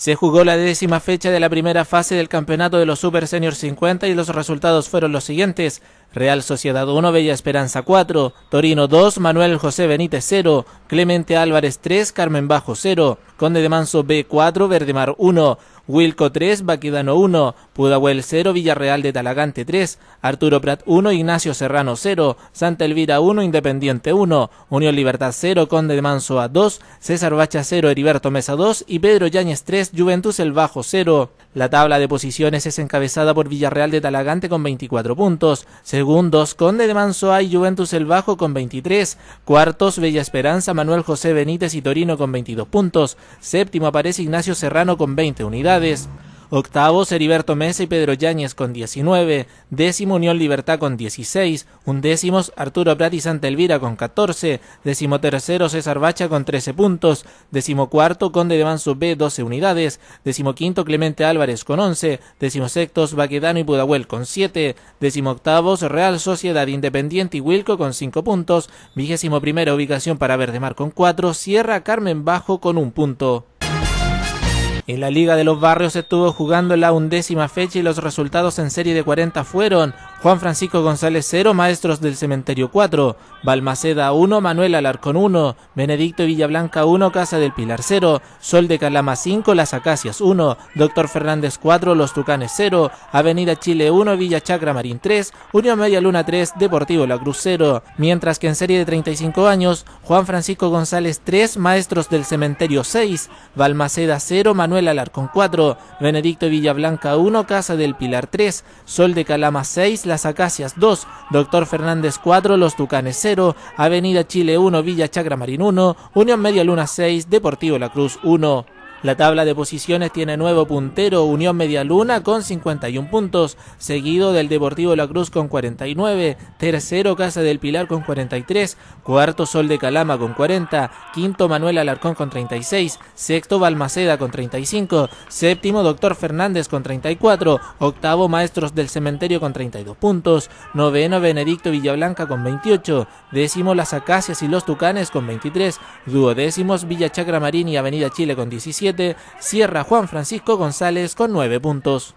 Se jugó la décima fecha de la primera fase del campeonato de los Super Senior 50 y los resultados fueron los siguientes. Real Sociedad 1, Bella Esperanza 4, Torino 2, Manuel José Benítez 0, Clemente Álvarez 3, Carmen Bajo 0, Conde de Manso B4, Verdemar 1, Wilco 3, Baquedano 1, Pudahuel 0, Villarreal de Talagante 3, Arturo Prat 1, Ignacio Serrano 0, Santa Elvira 1, Independiente 1, Unión Libertad 0, Conde de Manso a 2, César Bacha 0, Heriberto Mesa 2 y Pedro Yáñez 3, Juventus el Bajo 0. La tabla de posiciones es encabezada por Villarreal de Talagante con 24 puntos. Se Segundos, Conde de Mansoa y Juventus El Bajo con 23. Cuartos, Bella Esperanza, Manuel José Benítez y Torino con 22 puntos. Séptimo aparece Ignacio Serrano con 20 unidades. Octavos Heriberto Mesa y Pedro Yáñez con 19. Décimo Unión Libertad con 16. Undécimos Arturo Prat Santa Elvira con 14. Decimotercero César Bacha con 13 puntos. Decimocuarto Conde de Manso B 12 unidades. quinto, Clemente Álvarez con 11. sexto, Baquedano y Pudahuel con 7. octavos, Real Sociedad Independiente y Wilco con 5 puntos. Vigésimo primera ubicación para Verdemar con 4. Sierra Carmen Bajo con un punto. En la Liga de los Barrios estuvo jugando la undécima fecha y los resultados en serie de 40 fueron Juan Francisco González 0, Maestros del Cementerio 4, Balmaceda 1, Manuel Alarcón 1, Benedicto Villablanca 1, Casa del Pilar 0, Sol de Calama 5, Las Acacias 1, Doctor Fernández 4, Los Tucanes 0, Avenida Chile 1, Villa Chacra Marín 3, Unión Media Luna 3, Deportivo La Cruz 0, mientras que en serie de 35 años, Juan Francisco González 3, Maestros del Cementerio 6, Balmaceda 0, Manuel Alarcón 4, Benedicto Villablanca 1, Casa del Pilar 3, Sol de Calama 6, las Acacias 2, Doctor Fernández 4, Los Tucanes 0, Avenida Chile 1, Villa Chacra Marín 1, Unión Media Luna 6, Deportivo La Cruz 1. La tabla de posiciones tiene nuevo puntero Unión Medialuna con 51 puntos, seguido del Deportivo La Cruz con 49, tercero Casa del Pilar con 43, cuarto Sol de Calama con 40, quinto Manuel Alarcón con 36, sexto Balmaceda con 35, séptimo Doctor Fernández con 34, octavo Maestros del Cementerio con 32 puntos, noveno Benedicto Villablanca con 28, décimo Las Acacias y los Tucanes con 23, duodécimos Villa Chacra Marín y Avenida Chile con 17, Sierra cierra Juan Francisco González con 9 puntos.